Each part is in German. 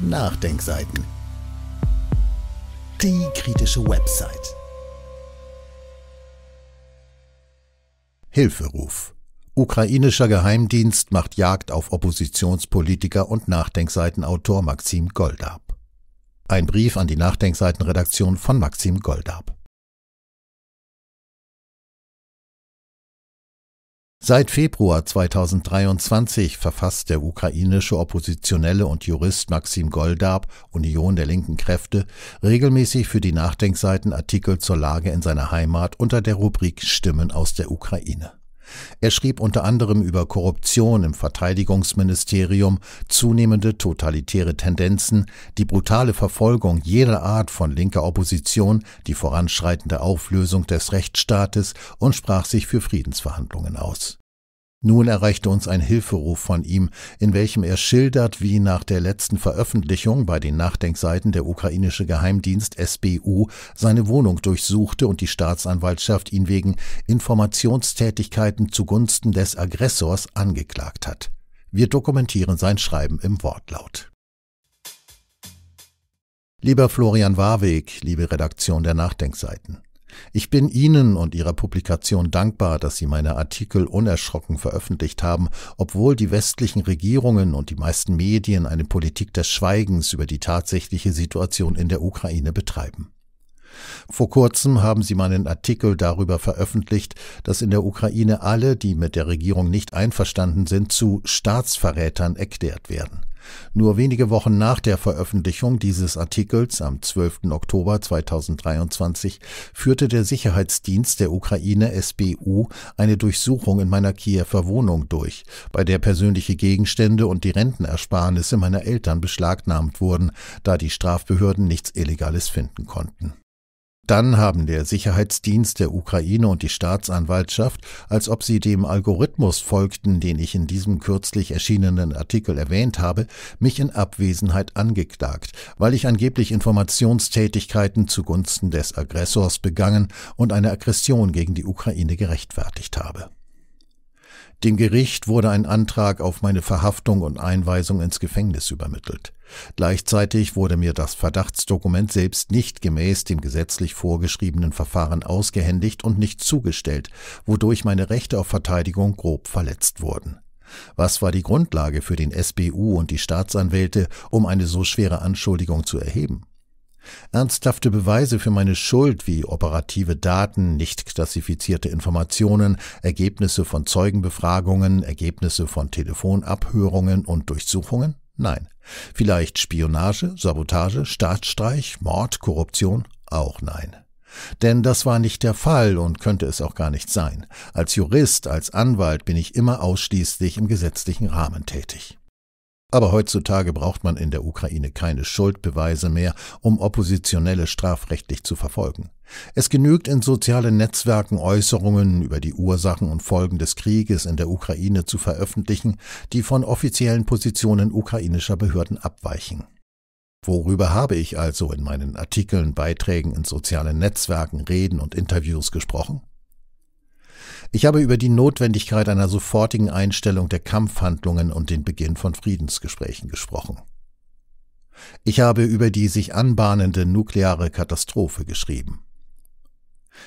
Nachdenkseiten. Die kritische Website. Hilferuf. Ukrainischer Geheimdienst macht Jagd auf Oppositionspolitiker und Nachdenkseitenautor Maxim Goldab. Ein Brief an die Nachdenkseitenredaktion von Maxim Goldab. Seit Februar 2023 verfasst der ukrainische Oppositionelle und Jurist Maxim Goldab, Union der linken Kräfte, regelmäßig für die Nachdenkseiten Artikel zur Lage in seiner Heimat unter der Rubrik Stimmen aus der Ukraine. Er schrieb unter anderem über Korruption im Verteidigungsministerium, zunehmende totalitäre Tendenzen, die brutale Verfolgung jeder Art von linker Opposition, die voranschreitende Auflösung des Rechtsstaates und sprach sich für Friedensverhandlungen aus nun erreichte uns ein Hilferuf von ihm, in welchem er schildert, wie nach der letzten Veröffentlichung bei den Nachdenkseiten der ukrainische Geheimdienst SBU seine Wohnung durchsuchte und die Staatsanwaltschaft ihn wegen Informationstätigkeiten zugunsten des Aggressors angeklagt hat. Wir dokumentieren sein Schreiben im Wortlaut. Lieber Florian Warweg, liebe Redaktion der Nachdenkseiten. Ich bin Ihnen und Ihrer Publikation dankbar, dass Sie meine Artikel unerschrocken veröffentlicht haben, obwohl die westlichen Regierungen und die meisten Medien eine Politik des Schweigens über die tatsächliche Situation in der Ukraine betreiben. Vor kurzem haben sie meinen Artikel darüber veröffentlicht, dass in der Ukraine alle, die mit der Regierung nicht einverstanden sind, zu Staatsverrätern erklärt werden. Nur wenige Wochen nach der Veröffentlichung dieses Artikels am 12. Oktober 2023 führte der Sicherheitsdienst der Ukraine SBU eine Durchsuchung in meiner Kiewer Wohnung durch, bei der persönliche Gegenstände und die Rentenersparnisse meiner Eltern beschlagnahmt wurden, da die Strafbehörden nichts Illegales finden konnten. Dann haben der Sicherheitsdienst der Ukraine und die Staatsanwaltschaft, als ob sie dem Algorithmus folgten, den ich in diesem kürzlich erschienenen Artikel erwähnt habe, mich in Abwesenheit angeklagt, weil ich angeblich Informationstätigkeiten zugunsten des Aggressors begangen und eine Aggression gegen die Ukraine gerechtfertigt habe. Dem Gericht wurde ein Antrag auf meine Verhaftung und Einweisung ins Gefängnis übermittelt. Gleichzeitig wurde mir das Verdachtsdokument selbst nicht gemäß dem gesetzlich vorgeschriebenen Verfahren ausgehändigt und nicht zugestellt, wodurch meine Rechte auf Verteidigung grob verletzt wurden. Was war die Grundlage für den SBU und die Staatsanwälte, um eine so schwere Anschuldigung zu erheben? Ernsthafte Beweise für meine Schuld wie operative Daten, nicht klassifizierte Informationen, Ergebnisse von Zeugenbefragungen, Ergebnisse von Telefonabhörungen und Durchsuchungen? Nein. Vielleicht Spionage, Sabotage, Staatsstreich, Mord, Korruption? Auch nein. Denn das war nicht der Fall und könnte es auch gar nicht sein. Als Jurist, als Anwalt bin ich immer ausschließlich im gesetzlichen Rahmen tätig. Aber heutzutage braucht man in der Ukraine keine Schuldbeweise mehr, um Oppositionelle strafrechtlich zu verfolgen. Es genügt in sozialen Netzwerken Äußerungen über die Ursachen und Folgen des Krieges in der Ukraine zu veröffentlichen, die von offiziellen Positionen ukrainischer Behörden abweichen. Worüber habe ich also in meinen Artikeln, Beiträgen in sozialen Netzwerken, Reden und Interviews gesprochen? Ich habe über die Notwendigkeit einer sofortigen Einstellung der Kampfhandlungen und den Beginn von Friedensgesprächen gesprochen. Ich habe über die sich anbahnende nukleare Katastrophe geschrieben.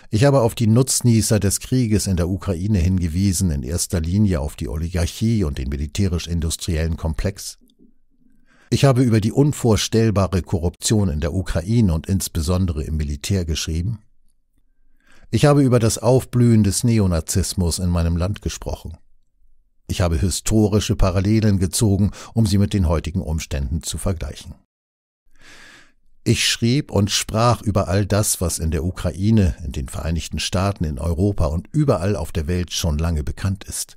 Ich habe auf die Nutznießer des Krieges in der Ukraine hingewiesen, in erster Linie auf die Oligarchie und den militärisch-industriellen Komplex. Ich habe über die unvorstellbare Korruption in der Ukraine und insbesondere im Militär geschrieben. Ich habe über das Aufblühen des Neonazismus in meinem Land gesprochen. Ich habe historische Parallelen gezogen, um sie mit den heutigen Umständen zu vergleichen. Ich schrieb und sprach über all das, was in der Ukraine, in den Vereinigten Staaten, in Europa und überall auf der Welt schon lange bekannt ist.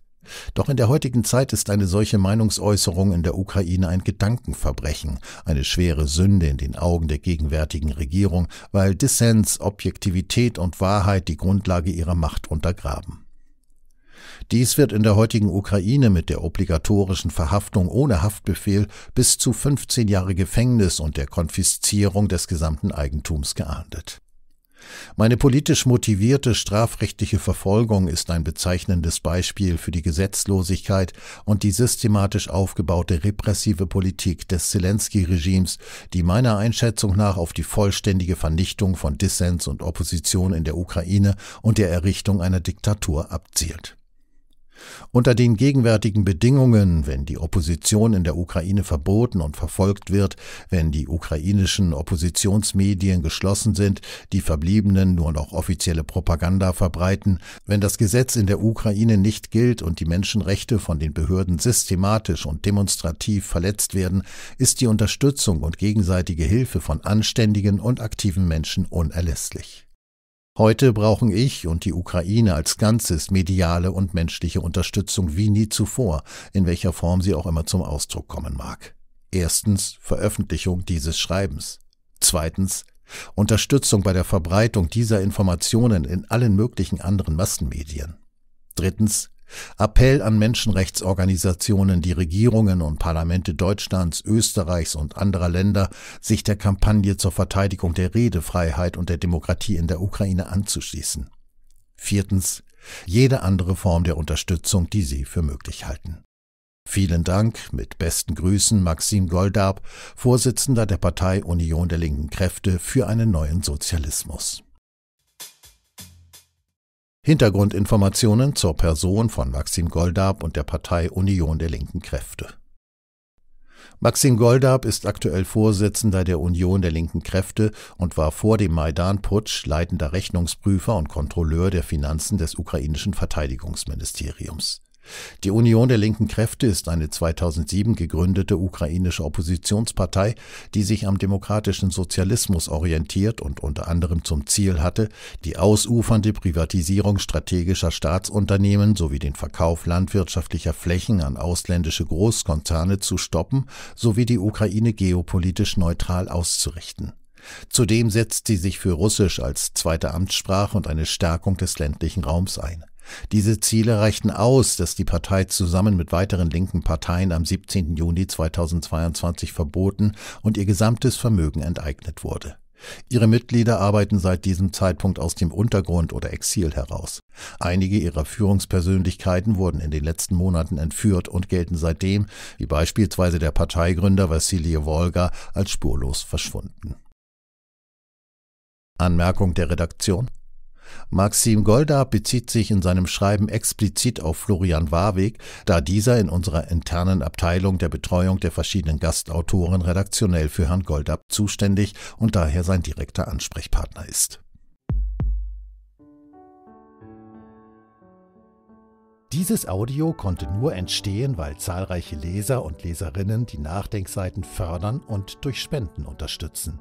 Doch in der heutigen Zeit ist eine solche Meinungsäußerung in der Ukraine ein Gedankenverbrechen, eine schwere Sünde in den Augen der gegenwärtigen Regierung, weil Dissens, Objektivität und Wahrheit die Grundlage ihrer Macht untergraben. Dies wird in der heutigen Ukraine mit der obligatorischen Verhaftung ohne Haftbefehl bis zu 15 Jahre Gefängnis und der Konfiszierung des gesamten Eigentums geahndet. Meine politisch motivierte strafrechtliche Verfolgung ist ein bezeichnendes Beispiel für die Gesetzlosigkeit und die systematisch aufgebaute repressive Politik des Zelensky-Regimes, die meiner Einschätzung nach auf die vollständige Vernichtung von Dissens und Opposition in der Ukraine und der Errichtung einer Diktatur abzielt. Unter den gegenwärtigen Bedingungen, wenn die Opposition in der Ukraine verboten und verfolgt wird, wenn die ukrainischen Oppositionsmedien geschlossen sind, die verbliebenen nur noch offizielle Propaganda verbreiten, wenn das Gesetz in der Ukraine nicht gilt und die Menschenrechte von den Behörden systematisch und demonstrativ verletzt werden, ist die Unterstützung und gegenseitige Hilfe von anständigen und aktiven Menschen unerlässlich. Heute brauchen ich und die Ukraine als Ganzes mediale und menschliche Unterstützung wie nie zuvor, in welcher Form sie auch immer zum Ausdruck kommen mag. Erstens Veröffentlichung dieses Schreibens. Zweitens Unterstützung bei der Verbreitung dieser Informationen in allen möglichen anderen Massenmedien. Drittens Appell an Menschenrechtsorganisationen, die Regierungen und Parlamente Deutschlands, Österreichs und anderer Länder, sich der Kampagne zur Verteidigung der Redefreiheit und der Demokratie in der Ukraine anzuschließen. Viertens. Jede andere Form der Unterstützung, die Sie für möglich halten. Vielen Dank, mit besten Grüßen Maxim Goldab, Vorsitzender der Partei Union der linken Kräfte für einen neuen Sozialismus. Hintergrundinformationen zur Person von Maxim Goldab und der Partei Union der linken Kräfte. Maxim Goldab ist aktuell Vorsitzender der Union der linken Kräfte und war vor dem Maidan-Putsch leitender Rechnungsprüfer und Kontrolleur der Finanzen des ukrainischen Verteidigungsministeriums. Die Union der linken Kräfte ist eine 2007 gegründete ukrainische Oppositionspartei, die sich am demokratischen Sozialismus orientiert und unter anderem zum Ziel hatte, die ausufernde Privatisierung strategischer Staatsunternehmen sowie den Verkauf landwirtschaftlicher Flächen an ausländische Großkonzerne zu stoppen sowie die Ukraine geopolitisch neutral auszurichten. Zudem setzt sie sich für Russisch als zweite Amtssprache und eine Stärkung des ländlichen Raums ein. Diese Ziele reichten aus, dass die Partei zusammen mit weiteren linken Parteien am 17. Juni 2022 verboten und ihr gesamtes Vermögen enteignet wurde. Ihre Mitglieder arbeiten seit diesem Zeitpunkt aus dem Untergrund oder Exil heraus. Einige ihrer Führungspersönlichkeiten wurden in den letzten Monaten entführt und gelten seitdem, wie beispielsweise der Parteigründer Wassilij Wolga, als spurlos verschwunden. Anmerkung der Redaktion Maxim Goldar bezieht sich in seinem Schreiben explizit auf Florian Warweg, da dieser in unserer internen Abteilung der Betreuung der verschiedenen Gastautoren redaktionell für Herrn Goldab zuständig und daher sein direkter Ansprechpartner ist. Dieses Audio konnte nur entstehen, weil zahlreiche Leser und Leserinnen die Nachdenkseiten fördern und durch Spenden unterstützen.